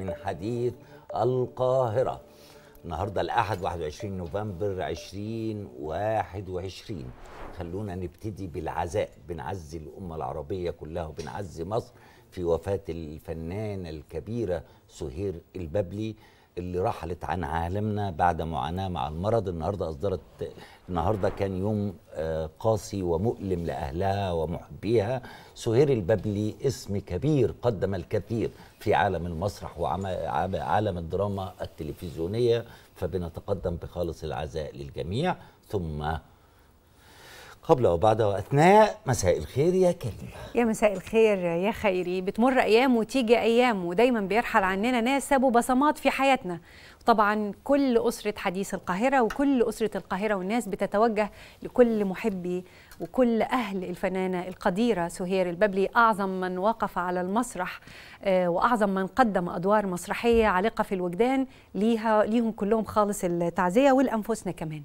من حديث القاهرة النهاردة الأحد 21 نوفمبر 2021 خلونا نبتدي بالعزاء بنعزي الأمة العربية كلها وبنعزي مصر في وفاة الفنانة الكبيرة سهير الببلي اللي رحلت عن عالمنا بعد معاناة مع المرض النهاردة أصدرت النهاردة كان يوم آه، قاسي ومؤلم لأهلها ومحبيها سهير البابلي اسم كبير قدم الكثير في عالم المسرح وعالم الدراما التلفزيونية فبنتقدم بخالص العزاء للجميع ثم قبل وبعد واثناء مساء الخير يا كريم يا مساء الخير يا خيري بتمر ايام وتيجي ايام ودايما بيرحل عننا ناس سابوا بصمات في حياتنا طبعا كل أسرة حديث القاهرة وكل أسرة القاهرة والناس بتتوجه لكل محبي وكل أهل الفنانة القديرة سهير الببلي أعظم من وقف على المسرح آه، وأعظم من قدم أدوار مسرحية عالقة في الوجدان ليها ليهم كلهم خالص التعزية ولأنفسنا كمان